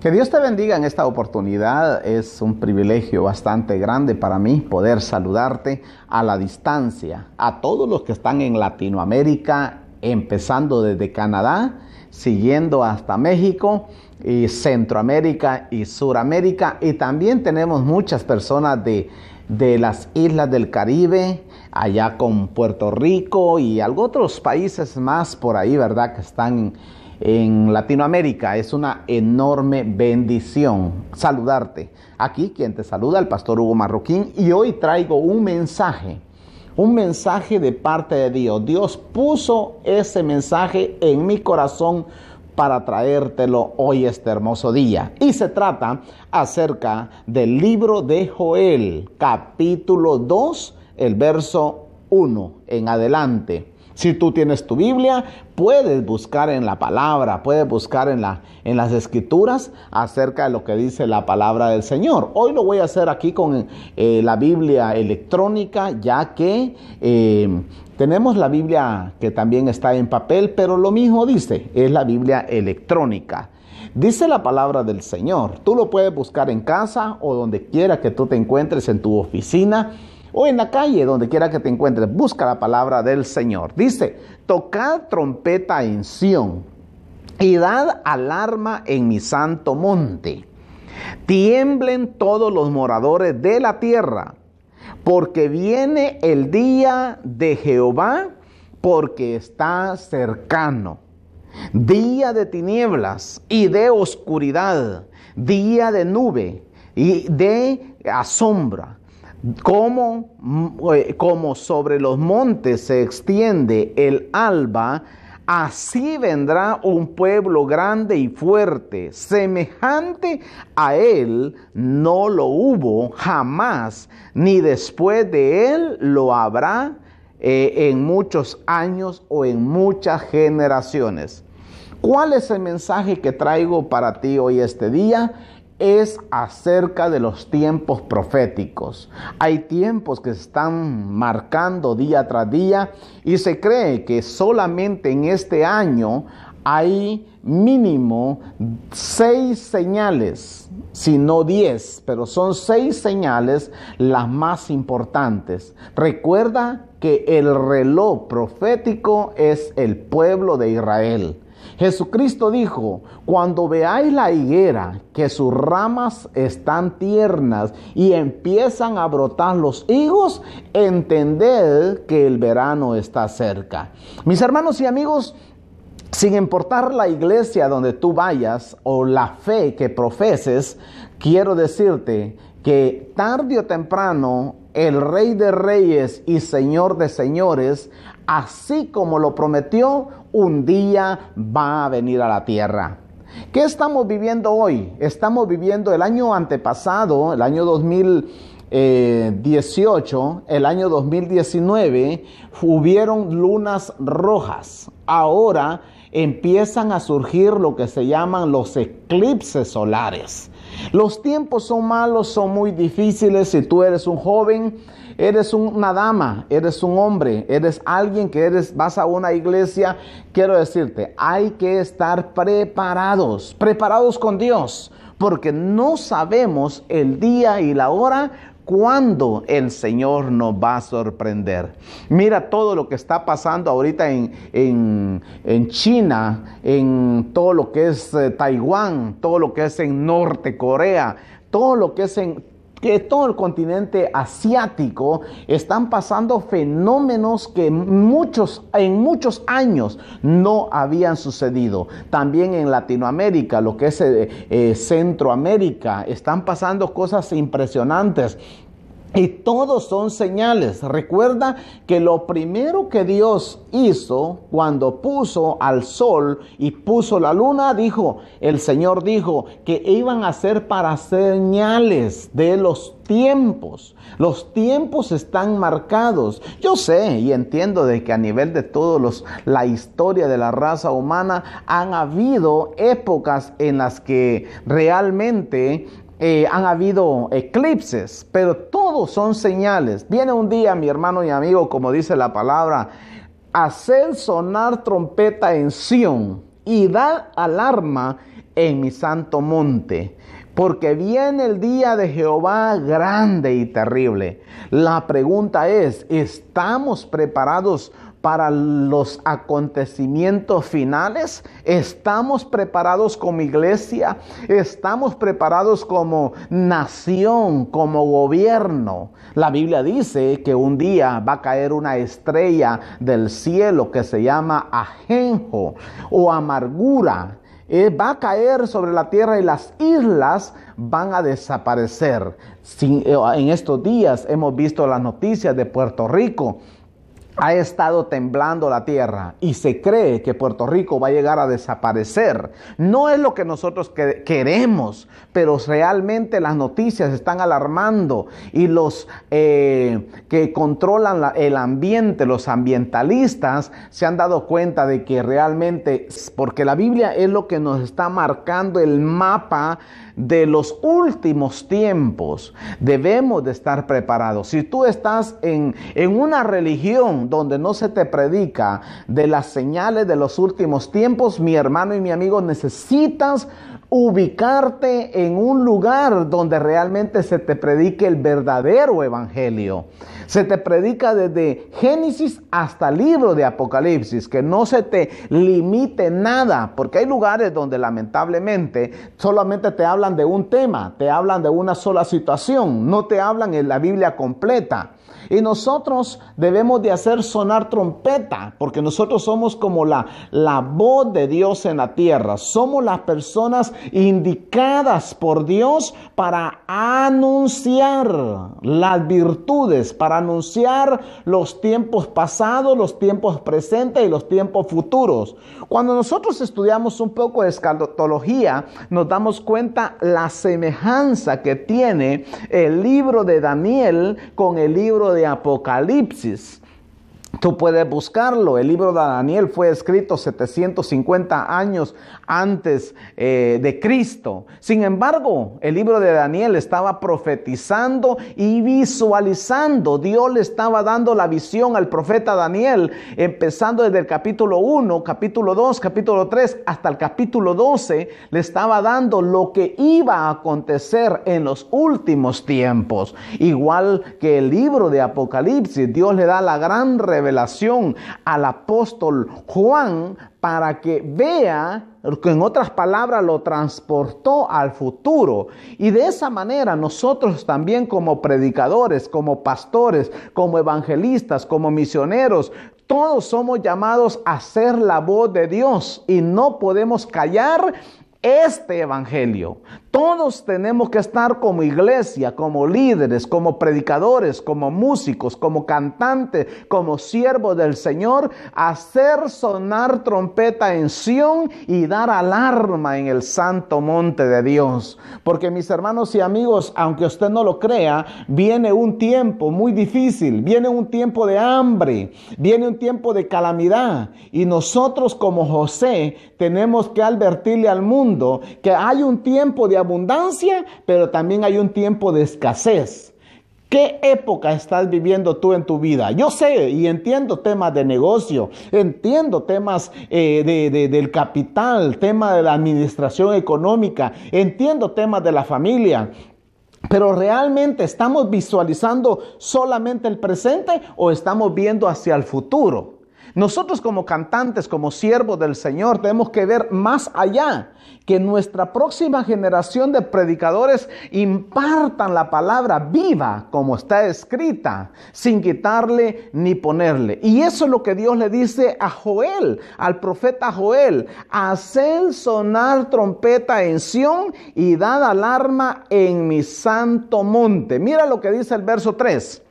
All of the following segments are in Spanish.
Que Dios te bendiga en esta oportunidad. Es un privilegio bastante grande para mí poder saludarte a la distancia, a todos los que están en Latinoamérica, empezando desde Canadá, siguiendo hasta México y Centroamérica y Suramérica. Y también tenemos muchas personas de, de las islas del Caribe, allá con Puerto Rico y algunos otros países más por ahí, ¿verdad? Que están... En, en Latinoamérica. Es una enorme bendición saludarte. Aquí quien te saluda, el pastor Hugo Marroquín, y hoy traigo un mensaje, un mensaje de parte de Dios. Dios puso ese mensaje en mi corazón para traértelo hoy este hermoso día. Y se trata acerca del libro de Joel, capítulo 2, el verso 1 en adelante. Si tú tienes tu Biblia, puedes buscar en la palabra, puedes buscar en, la, en las escrituras acerca de lo que dice la palabra del Señor. Hoy lo voy a hacer aquí con eh, la Biblia electrónica, ya que eh, tenemos la Biblia que también está en papel, pero lo mismo dice, es la Biblia electrónica. Dice la palabra del Señor, tú lo puedes buscar en casa o donde quiera que tú te encuentres, en tu oficina o en la calle, donde quiera que te encuentres. Busca la palabra del Señor. Dice, tocad trompeta en Sión y dad alarma en mi santo monte. Tiemblen todos los moradores de la tierra, porque viene el día de Jehová, porque está cercano. Día de tinieblas y de oscuridad, día de nube y de asombra, como, eh, sobre los montes se extiende el alba, Así vendrá un pueblo grande y fuerte, semejante a él no lo hubo jamás, ni después de él lo habrá eh, en muchos años o en muchas generaciones. ¿Cuál es el mensaje que traigo para ti hoy este día? es acerca de los tiempos proféticos. Hay tiempos que se están marcando día tras día y se cree que solamente en este año hay mínimo seis señales, si no diez, pero son seis señales las más importantes. Recuerda que el reloj profético es el pueblo de Israel. Jesucristo dijo, cuando veáis la higuera, que sus ramas están tiernas y empiezan a brotar los higos, entended que el verano está cerca. Mis hermanos y amigos, sin importar la iglesia donde tú vayas o la fe que profeses, quiero decirte que tarde o temprano el Rey de Reyes y Señor de Señores así como lo prometió, un día va a venir a la tierra. ¿Qué estamos viviendo hoy? Estamos viviendo el año antepasado, el año 2018, eh, el año 2019, hubieron lunas rojas. Ahora empiezan a surgir lo que se llaman los eclipses solares. Los tiempos son malos, son muy difíciles. Si tú eres un joven, eres una dama, eres un hombre, eres alguien que eres, vas a una iglesia, quiero decirte, hay que estar preparados, preparados con Dios, porque no sabemos el día y la hora cuándo el Señor nos va a sorprender. Mira todo lo que está pasando ahorita en, en, China, en todo lo que es eh, Taiwán, todo lo que es en Norte Corea, todo lo que es en que todo el continente asiático están pasando fenómenos que muchos, en muchos años no habían sucedido. También en Latinoamérica, lo que es eh, eh, Centroamérica, están pasando cosas impresionantes. Y todos son señales. Recuerda que lo primero que Dios hizo cuando puso al sol y puso la luna, dijo, el Señor dijo que iban a ser para señales de los tiempos. Los tiempos están marcados. Yo sé y entiendo de que a nivel de todos los la historia de la raza humana han habido épocas en las que realmente eh, han habido eclipses, pero todos son señales. Viene un día, mi hermano y amigo, como dice la palabra, hacer sonar trompeta en Sión y dar alarma en mi santo monte. Porque viene el día de Jehová grande y terrible. La pregunta es, ¿estamos preparados para los acontecimientos finales. Estamos preparados como iglesia, estamos preparados como nación, como gobierno. La Biblia dice que un día va a caer una estrella del cielo que se llama ajenjo o amargura. Eh, va a caer sobre la tierra y las islas van a desaparecer. Eh, en estos días hemos visto las noticias de Puerto Rico ha estado temblando la tierra y se cree que Puerto Rico va a llegar a desaparecer. No es lo que nosotros queremos, pero realmente las noticias están alarmando y los eh, que controlan el ambiente, los ambientalistas, se han dado cuenta de que realmente, porque la Biblia es lo que nos está marcando el mapa de los últimos tiempos, debemos de estar preparados. Si tú estás en, en una religión, donde no se te predica de las señales de los últimos tiempos, mi hermano y mi amigo, necesitas ubicarte en un lugar donde realmente se te predique el verdadero evangelio. Se te predica desde Génesis hasta el libro de Apocalipsis, que no se te limite nada, porque hay lugares donde lamentablemente solamente te hablan de un tema, te hablan de una sola situación, no te hablan en la Biblia completa. Y nosotros debemos de hacer sonar trompeta, porque nosotros somos como la, la voz de Dios en la tierra. Somos las personas indicadas por Dios para anunciar las virtudes, para anunciar los tiempos pasados, los tiempos presentes y los tiempos futuros. Cuando nosotros estudiamos un poco de escatología, nos damos cuenta la semejanza que tiene el libro de Daniel con el libro de Apocalipsis Tú puedes buscarlo. El libro de Daniel fue escrito 750 años antes eh, de Cristo. Sin embargo, el libro de Daniel estaba profetizando y visualizando. Dios le estaba dando la visión al profeta Daniel, empezando desde el capítulo 1, capítulo 2, capítulo 3, hasta el capítulo 12. Le estaba dando lo que iba a acontecer en los últimos tiempos. Igual que el libro de Apocalipsis, Dios le da la gran revelación revelación al apóstol Juan para que vea, que en otras palabras lo transportó al futuro. Y de esa manera nosotros también como predicadores, como pastores, como evangelistas, como misioneros, todos somos llamados a ser la voz de Dios y no podemos callar este Evangelio. Todos tenemos que estar como iglesia, como líderes, como predicadores, como músicos, como cantantes, como siervos del Señor, hacer sonar trompeta en Sión y dar alarma en el santo monte de Dios. Porque mis hermanos y amigos, aunque usted no lo crea, viene un tiempo muy difícil, viene un tiempo de hambre, viene un tiempo de calamidad y nosotros como José tenemos que advertirle al mundo que hay un tiempo de abundancia, pero también hay un tiempo de escasez. ¿Qué época estás viviendo tú en tu vida? Yo sé y entiendo temas de negocio, entiendo temas eh, del capital, temas de la administración económica, entiendo temas de la familia, pero realmente estamos visualizando solamente el presente o estamos viendo hacia el futuro. Nosotros como cantantes, como siervos del Señor, tenemos que ver más allá, que nuestra próxima generación de predicadores impartan la palabra viva como está escrita, sin quitarle ni ponerle. Y eso es lo que Dios le dice a Joel, al profeta Joel, haced sonar trompeta en Sión y dad alarma en mi santo monte. Mira lo que dice el verso 3.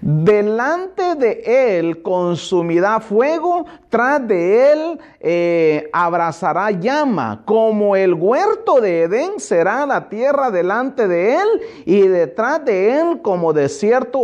Delante de él consumirá fuego, tras de él eh, abrazará llama. Como el huerto de Edén será la tierra delante de él y detrás de él como desierto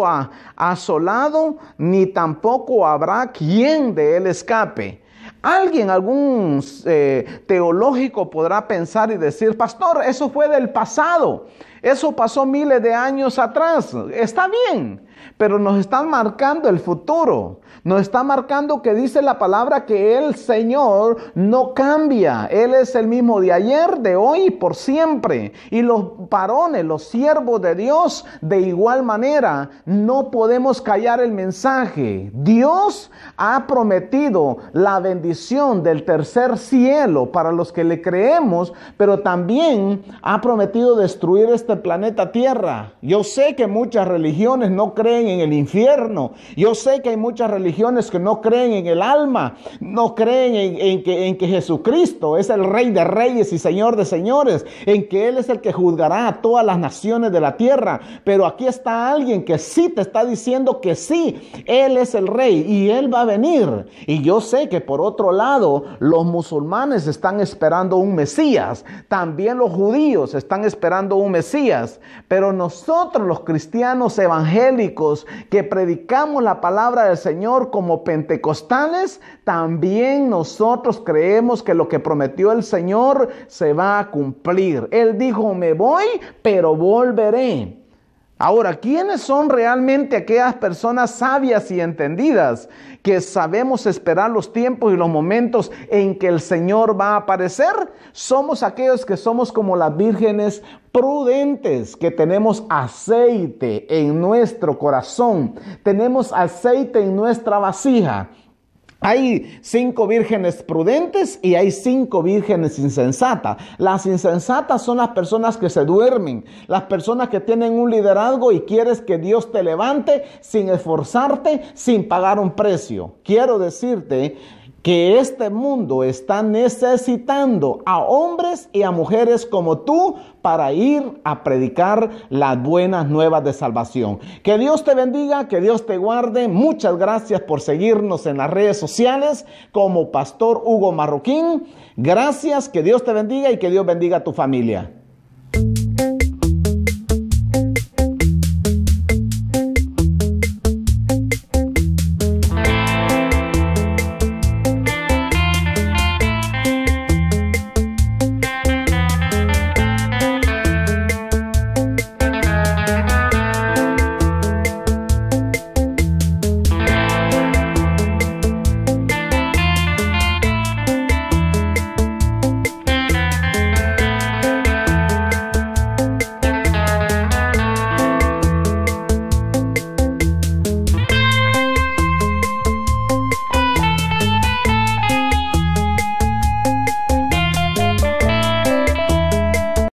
asolado, ni tampoco habrá quien de él escape. Alguien, algún eh, teológico podrá pensar y decir, pastor, eso fue del pasado, eso pasó miles de años atrás, está bien, pero nos están marcando el futuro. Nos está marcando que dice la palabra que el Señor no cambia. Él es el mismo de ayer, de hoy, y por siempre. Y los varones, los siervos de Dios, de igual manera, no podemos callar el mensaje. Dios ha prometido la bendición del tercer cielo para los que le creemos, pero también ha prometido destruir este planeta Tierra. Yo sé que muchas religiones no creen en el infierno. Yo sé que hay muchas religiones que no creen en el alma, no creen en, que, en que Jesucristo es el rey de reyes y señor de señores, en que Él es el que juzgará a todas las naciones de la tierra. Pero aquí está alguien que sí te está diciendo que sí, Él es el rey y Él va a venir. Y yo sé que por otro lado, los musulmanes están esperando un Mesías, también los judíos están esperando un Mesías, pero nosotros los cristianos evangélicos, que predicamos la palabra del Señor como pentecostales, también nosotros creemos que lo que prometió el Señor se va a cumplir. Él dijo, me voy, pero volveré. Ahora, ¿quiénes son realmente aquellas personas sabias y entendidas que sabemos esperar los tiempos y los momentos en que el Señor va a aparecer? Somos aquellos que somos como las vírgenes prudentes, que tenemos aceite en nuestro corazón, tenemos aceite en nuestra vasija hay cinco vírgenes prudentes y hay cinco vírgenes insensatas. Las insensatas son las personas que se duermen, las personas que tienen un liderazgo y quieres que Dios te levante sin esforzarte, sin pagar un precio. Quiero decirte que este mundo está necesitando a hombres y a mujeres como tú para ir a predicar las buenas nuevas de salvación. Que Dios te bendiga, que Dios te guarde. Muchas gracias por seguirnos en las redes sociales como Pastor Hugo Marroquín. Gracias, que Dios te bendiga y que Dios bendiga a tu familia.